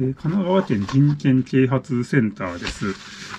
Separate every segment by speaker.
Speaker 1: えー、神奈川県人権啓発センターです。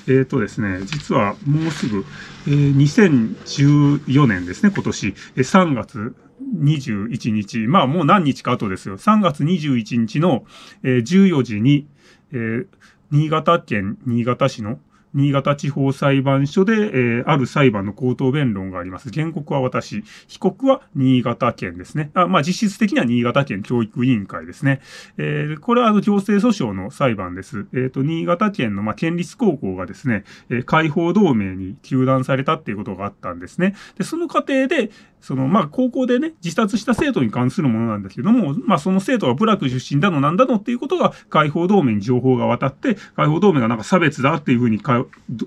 Speaker 1: えっ、ー、とですね、実はもうすぐ、えー、2014年ですね、今年、え3月21日、まあもう何日か後ですよ、3月21日の、え14時に、え新潟県新潟市の新潟地方裁判所で、えー、ある裁判の口頭弁論があります。原告は私、被告は新潟県ですね。あまあ、実質的には新潟県教育委員会ですね。えー、これはあの行政訴訟の裁判です。えっ、ー、と、新潟県の、まあ、県立高校がですね、えー、解放同盟に休断されたっていうことがあったんですね。で、その過程で、その、まあ、高校でね、自殺した生徒に関するものなんですけども、まあ、その生徒が部落出身だのなんだのっていうことが解放同盟に情報が渡って、解放同盟がなんか差別だっていうふうに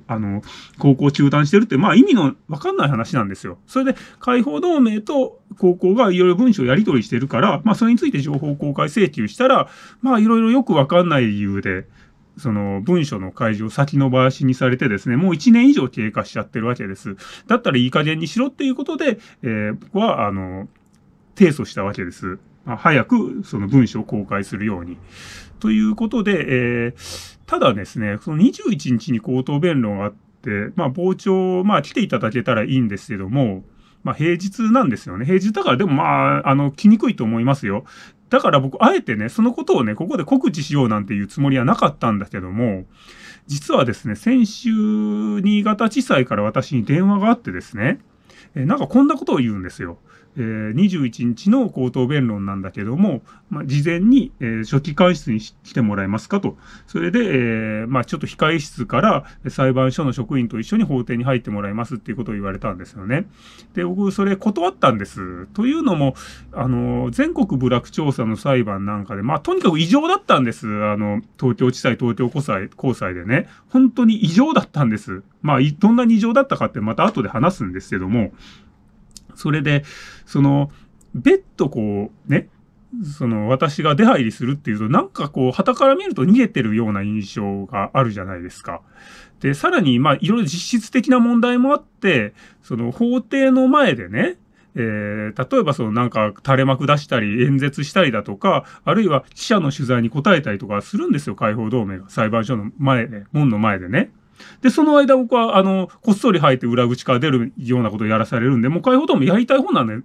Speaker 1: あの、高校中断してるって、まあ意味のわかんない話なんですよ。それで、解放同盟と高校がいろいろ文書をやり取りしてるから、まあそれについて情報公開請求したら、まあいろいろよくわかんない理由で、その文書の開示を先延ばしにされてですね、もう1年以上経過しちゃってるわけです。だったらいい加減にしろっていうことで、えー、僕は、あの、提訴したわけです。早くその文書を公開するように。ということで、えーただですね、その21日に口頭弁論があって、まあ、傍聴、まあ、来ていただけたらいいんですけども、まあ、平日なんですよね。平日だから、でもまあ、あの、来にくいと思いますよ。だから僕、あえてね、そのことをね、ここで告知しようなんていうつもりはなかったんだけども、実はですね、先週、新潟地裁から私に電話があってですね、えなんかこんなことを言うんですよ。えー、21日の口頭弁論なんだけども、まあ、事前に、えー、書官室に来てもらえますかと。それで、えー、まあ、ちょっと控え室から裁判所の職員と一緒に法廷に入ってもらいますっていうことを言われたんですよね。で、僕、それ断ったんです。というのも、あの、全国部落調査の裁判なんかで、まあ、とにかく異常だったんです。あの、東京地裁、東京高裁、高裁でね。本当に異常だったんです。まあ、どんなに異常だったかってまた後で話すんですけども。それで、その、別途こう、ね、その私が出入りするっていうと、なんかこう、旗から見ると逃げてるような印象があるじゃないですか。で、さらに、まあ、いろいろ実質的な問題もあって、その法廷の前でね、えー、例えばそのなんか垂れ幕出したり演説したりだとか、あるいは記者の取材に答えたりとかするんですよ、解放同盟が。裁判所の前で、門の前でね。で、その間僕は、あの、こっそり入って裏口から出るようなことをやらされるんで、もう解放ともやりたい方なんで、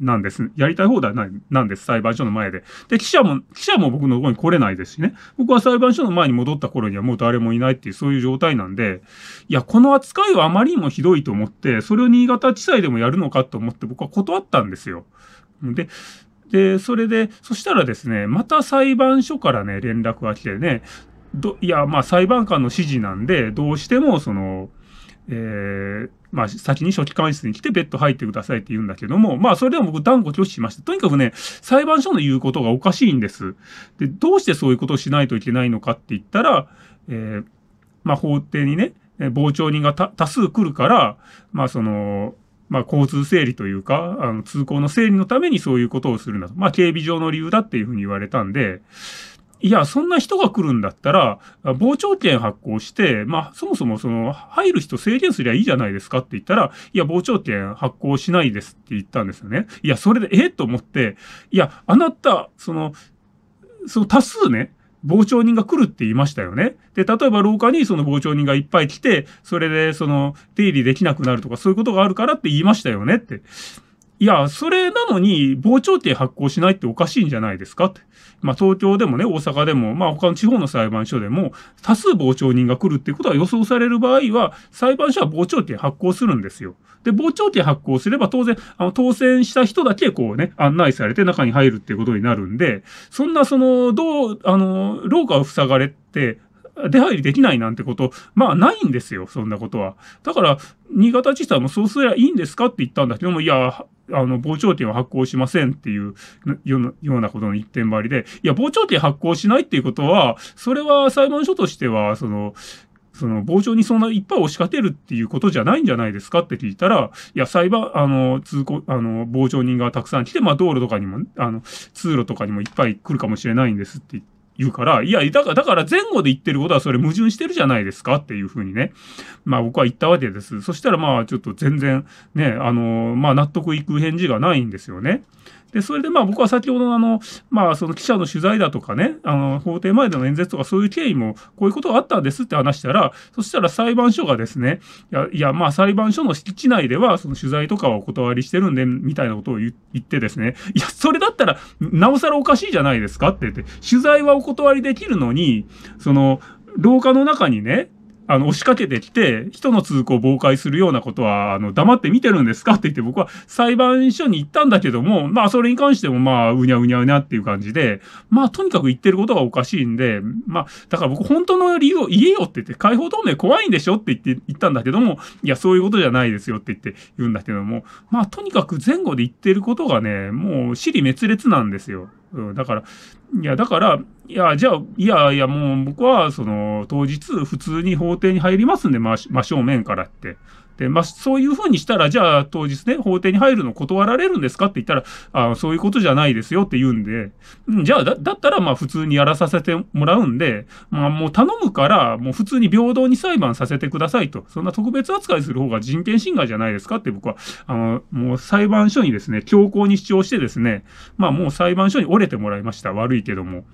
Speaker 1: なんです。やりたい方だな、なんです。裁判所の前で。で、記者も、記者も僕のところに来れないですしね。僕は裁判所の前に戻った頃にはもう誰もいないっていう、そういう状態なんで、いや、この扱いはあまりにもひどいと思って、それを新潟地裁でもやるのかと思って僕は断ったんですよ。で、で、それで、そしたらですね、また裁判所からね、連絡が来てね、ど、いや、まあ裁判官の指示なんで、どうしてもその、えー、まあ、先に期記官室に来て、ベッド入ってくださいって言うんだけども、まあ、それでも僕、断固拒否しました。とにかくね、裁判所の言うことがおかしいんです。で、どうしてそういうことをしないといけないのかって言ったら、えー、まあ、法廷にね、傍聴人が多数来るから、まあ、その、まあ、交通整理というか、あの通行の整理のためにそういうことをするんだと。まあ、警備上の理由だっていうふうに言われたんで、いや、そんな人が来るんだったら、傍聴券発行して、まあ、そもそもその、入る人制限すりゃいいじゃないですかって言ったら、いや、傍聴券発行しないですって言ったんですよね。いや、それで、えと思って、いや、あなた、その、その多数ね、傍聴人が来るって言いましたよね。で、例えば廊下にその傍聴人がいっぱい来て、それでその出入りできなくなるとかそういうことがあるからって言いましたよねって。いや、それなのに傍聴刑発行しないっておかしいんじゃないですかって。まあ、東京でもね、大阪でも、まあ、他の地方の裁判所でも、多数傍聴人が来るっていうことが予想される場合は、裁判所は傍聴刑発行するんですよ。で、傍聴刑発行すれば、当然、あの、当選した人だけ、こうね、案内されて中に入るっていうことになるんで、そんな、その、どう、あの、廊下を塞がれて、出入りできないなんてこと、まあないんですよ、そんなことは。だから、新潟地裁もそうすりゃいいんですかって言ったんだけども、いや、あの、傍聴券を発行しませんっていうようなことの一点張りで、いや、傍聴券発行しないっていうことは、それは裁判所としては、その、その、傍聴にそんないっぱい押しかけるっていうことじゃないんじゃないですかって聞いたら、いや、裁判、あの、通行、あの、傍聴人がたくさん来て、まあ、道路とかにも、あの、通路とかにもいっぱい来るかもしれないんですって言って、言うから、いや、だから、だから前後で言ってることはそれ矛盾してるじゃないですかっていうふうにね、まあ僕は言ったわけです。そしたらまあちょっと全然ね、あのー、まあ納得いく返事がないんですよね。で、それでまあ僕は先ほどのあの、まあその記者の取材だとかね、あの、法廷前での演説とかそういう経緯も、こういうことがあったんですって話したら、そしたら裁判所がですね、いや、いやまあ裁判所の敷地内ではその取材とかはお断りしてるんで、みたいなことを言ってですね、いや、それだったら、なおさらおかしいじゃないですかって言って、取材はお断りできるのに、その、廊下の中にね、あの、押しかけてきて、人の通行を妨害するようなことは、あの、黙って見てるんですかって言って、僕は裁判所に行ったんだけども、まあ、それに関しても、まあ、うにゃうにゃうにゃっていう感じで、まあ、とにかく言ってることがおかしいんで、まあ、だから僕、本当の理由を言えよって言って、解放同盟怖いんでしょって言って、言ったんだけども、いや、そういうことじゃないですよって言って言うんだけども、まあ、とにかく前後で言ってることがね、もう、尻滅裂なんですよ。うん、だから、いや、だから、いや、じゃあ、いやいや、もう僕は、その、当日、普通に法廷に入りますんで、真正面からって。で、まあ、そういうふうにしたら、じゃあ当日ね、法廷に入るの断られるんですかって言ったら、あそういうことじゃないですよって言うんで、じゃあだ、だったらまあ普通にやらさせてもらうんで、まあもう頼むから、もう普通に平等に裁判させてくださいと、そんな特別扱いする方が人権侵害じゃないですかって僕は、あの、もう裁判所にですね、強行に主張してですね、まあもう裁判所に折れてもらいました。悪いけども。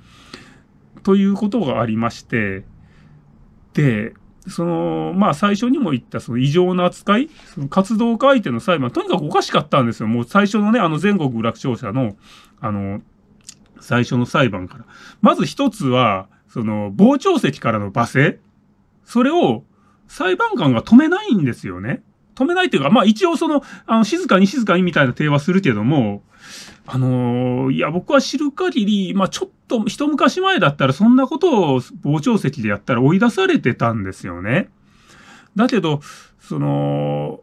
Speaker 1: ということがありまして、で、そのまあ最初にも言ったその異常な扱いその活動家相手の裁判とにかくおかしかったんですよもう最初のねあの全国楽勝者のあの最初の裁判からまず一つはその傍聴席からの罵声それを裁判官が止めないんですよね。止めないというか、まあ一応その、あの、静かに静かにみたいな提話するけども、あのー、いや、僕は知る限り、まあちょっと、一昔前だったらそんなことを傍聴席でやったら追い出されてたんですよね。だけど、その、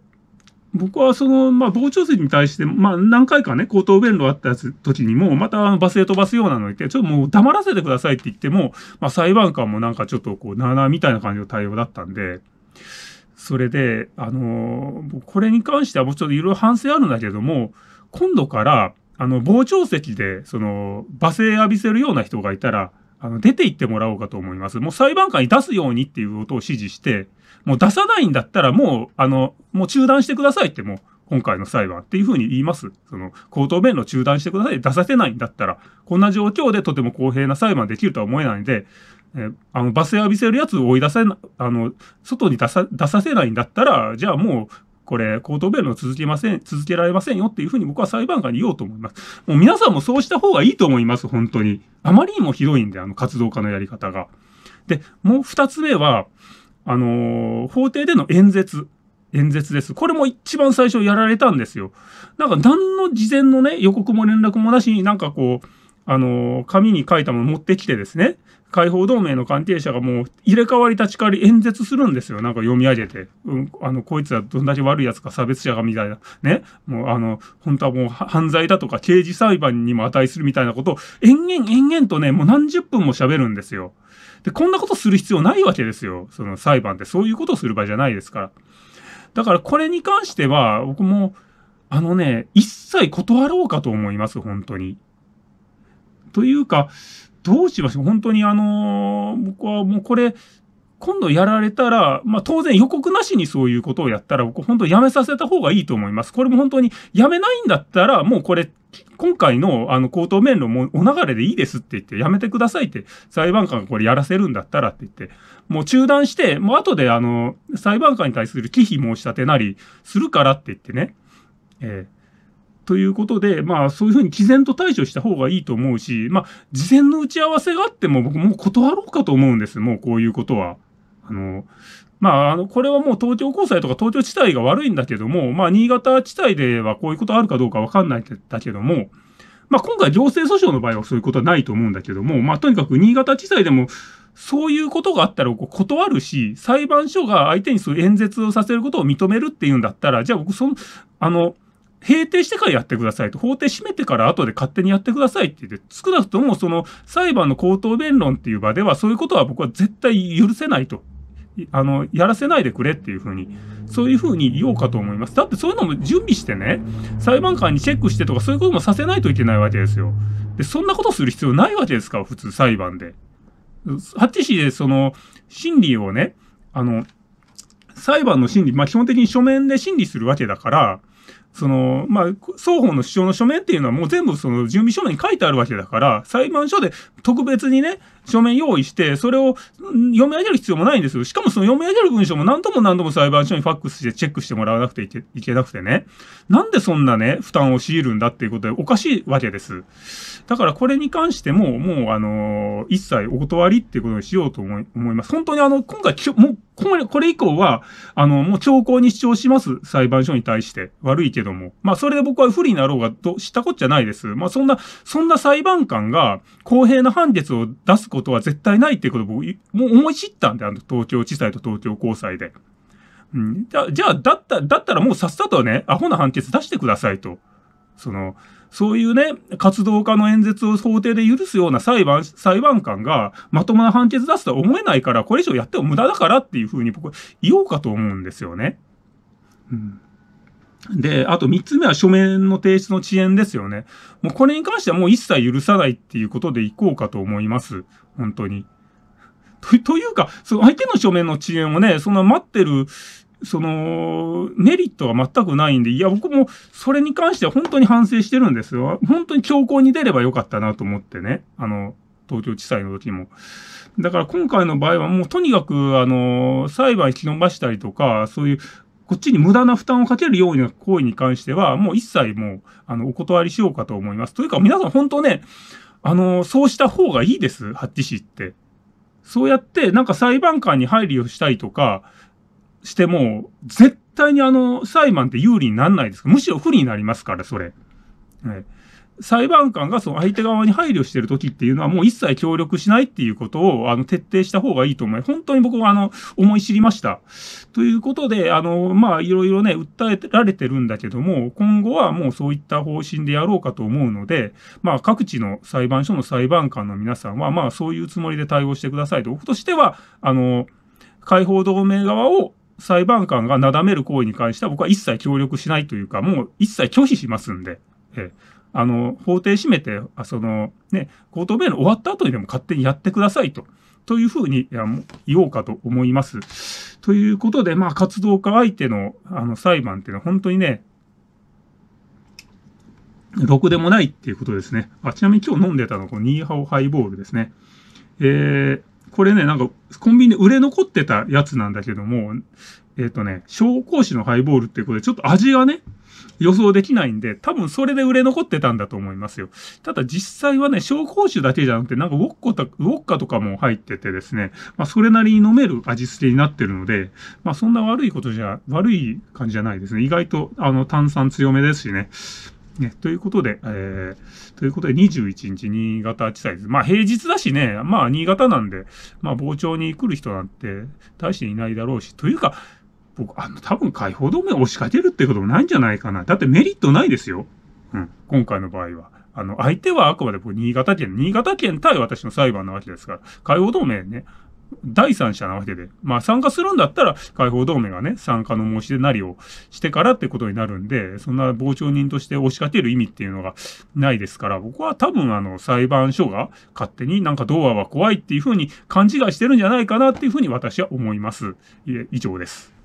Speaker 1: 僕はその、まあ、傍聴席に対して、まあ、何回かね、口頭弁論あった時にも、またバスへ飛ばすようなのに、ちょっともう黙らせてくださいって言っても、まあ、裁判官もなんかちょっとこう、なーなーみたいな感じの対応だったんで、それで、あの、これに関してはもうちょっといろいろ反省あるんだけども、今度から、あの、傍聴席で、その、罵声浴びせるような人がいたら、あの、出て行ってもらおうかと思います。もう裁判官に出すようにっていうことを指示して、もう出さないんだったらもう、あの、もう中断してくださいってもう、今回の裁判っていうふうに言います。その、口頭弁論中断してください。出させないんだったら、こんな状況でとても公平な裁判できるとは思えないんで、えあの、罵声浴びせるやつを追い出せな、あの、外に出さ、出させないんだったら、じゃあもう、これ、口頭弁論続けません、続けられませんよっていうふうに僕は裁判官に言おうと思います。もう皆さんもそうした方がいいと思います、本当に。あまりにもひどいんで、あの、活動家のやり方が。で、もう二つ目は、あのー、法廷での演説。演説です。これも一番最初やられたんですよ。なんか何の事前のね、予告も連絡もなしになんかこう、あのー、紙に書いたもの持ってきてですね、解放同盟の関係者がもう入れ替わり立ち替わり演説するんですよ。なんか読み上げて。うん、あの、こいつはどんだけ悪い奴か差別者がみたいな。ね。もうあの、本当はもう犯罪だとか刑事裁判にも値するみたいなことを延々延々とね、もう何十分も喋るんですよ。で、こんなことする必要ないわけですよ。その裁判ってそういうことをする場合じゃないですから。だからこれに関しては、僕も、あのね、一切断ろうかと思います、本当に。というか、どうしましょう本当にあのー、僕はもうこれ、今度やられたら、まあ、当然予告なしにそういうことをやったら、僕本当やめさせた方がいいと思います。これも本当にやめないんだったら、もうこれ、今回のあの口頭面論もお流れでいいですって言って、やめてくださいって、裁判官がこれやらせるんだったらって言って、もう中断して、もう後であの、裁判官に対する忌避申し立てなりするからって言ってね、えーということで、まあ、そういうふうに毅然と対処した方がいいと思うし、まあ、事前の打ち合わせがあっても、僕もう断ろうかと思うんです、もうこういうことは。あの、まあ、あの、これはもう東京高裁とか東京地裁が悪いんだけども、まあ、新潟地帯ではこういうことあるかどうかわかんないんだけども、まあ、今回行政訴訟の場合はそういうことはないと思うんだけども、まあ、とにかく新潟地裁でも、そういうことがあったら断るし、裁判所が相手にそういう演説をさせることを認めるっていうんだったら、じゃあ僕、その、あの、閉廷してからやってくださいと、法廷閉めてから後で勝手にやってくださいって言って、少なくともその裁判の口頭弁論っていう場では、そういうことは僕は絶対許せないと。あの、やらせないでくれっていうふうに、そういうふうに言おうかと思います。だってそういうのも準備してね、裁判官にチェックしてとかそういうこともさせないといけないわけですよ。で、そんなことする必要ないわけですから、普通裁判で。はっちでその、審理をね、あの、裁判の審理、まあ、基本的に書面で審理するわけだから、その、まあ、双方の主張の署名っていうのはもう全部その準備書面に書いてあるわけだから、裁判所で特別にね、書面用意して、それを読み上げる必要もないんですよ。しかもその読み上げる文章も何度も何度も裁判所にファックスしてチェックしてもらわなくていけなくてね。なんでそんなね、負担を強いるんだっていうことでおかしいわけです。だからこれに関しても、もうあのー、一切お断りっていうことにしようと思います。本当にあの、今回、もうこれ以降は、あの、もう兆候に主張します。裁判所に対して。悪いけども。まあ、それで僕は不利になろうが、と、知ったこっちゃないです。まあ、そんな、そんな裁判官が公平な判決を出すことことは絶対ないっていうことを僕、もう思い知ったんで、あの、東京地裁と東京高裁で。うん、じゃあ、じゃあ、だった、だったらもうさっさとね、アホな判決出してくださいと。その、そういうね、活動家の演説を法廷で許すような裁判、裁判官がまともな判決出すとは思えないから、これ以上やっても無駄だからっていうふうに僕は言おうかと思うんですよね。うんで、あと3つ目は書面の提出の遅延ですよね。もうこれに関してはもう一切許さないっていうことでいこうかと思います。本当に。とというか、その相手の書面の遅延をね、そんな待ってる、その、メリットは全くないんで、いや、僕もそれに関しては本当に反省してるんですよ。本当に強行に出ればよかったなと思ってね。あの、東京地裁の時も。だから今回の場合はもうとにかく、あの、裁判引き延ばしたりとか、そういうこっちに無駄な負担をかけるような行為に関しては、もう一切もう、あの、お断りしようかと思います。というか、皆さん本当ね、あの、そうした方がいいです、ハッチ氏って。そうやって、なんか裁判官に配慮したりとかしても、絶対にあの、裁判って有利にならないです。むしろ不利になりますから、それ。ね、裁判官がその相手側に配慮してる時っていうのはもう一切協力しないっていうことをあの徹底した方がいいと思い、本当に僕はあの思い知りました。ということで、あの、まあいろいろね、訴えられてるんだけども、今後はもうそういった方針でやろうかと思うので、まあ各地の裁判所の裁判官の皆さんは、まあそういうつもりで対応してくださいと。僕としては、あの、解放同盟側を裁判官がなだめる行為に関しては僕は一切協力しないというか、もう一切拒否しますんで。ええあの、法廷閉めて、あその、ね、口頭弁論終わった後にでも勝手にやってくださいと。というふうに言おうかと思います。ということで、まあ、活動家相手のあの裁判っていうのは本当にね、ろくでもないっていうことですね。あちなみに今日飲んでたのこのニーハオハイボールですね。えー、これね、なんかコンビニで売れ残ってたやつなんだけども、えっ、ー、とね、紹興酒のハイボールっていうことで、ちょっと味がね、予想できないんで、多分それで売れ残ってたんだと思いますよ。ただ実際はね、紹興酒だけじゃなくて、なんかウォッコウォッカとかも入っててですね、まあ、それなりに飲める味付けになってるので、まあ、そんな悪いことじゃ、悪い感じじゃないですね。意外と、あの、炭酸強めですしね。ね、ということで、えー、ということで21日新潟地裁です。まあ平日だしね、まあ新潟なんで、まあ傍聴に来る人なんて大していないだろうし、というか、僕、あの、多分解放同盟を押しかけるってこともないんじゃないかな。だってメリットないですよ。うん。今回の場合は。あの、相手はあくまで僕、新潟県、新潟県対私の裁判なわけですから、解放同盟ね、第三者なわけで、まあ参加するんだったら解放同盟がね、参加の申し出なりをしてからってことになるんで、そんな傍聴人として押しかける意味っていうのがないですから、僕は多分あの裁判所が勝手になんか童話は怖いっていうふうに勘違いしてるんじゃないかなっていうふうに私は思います。以上です。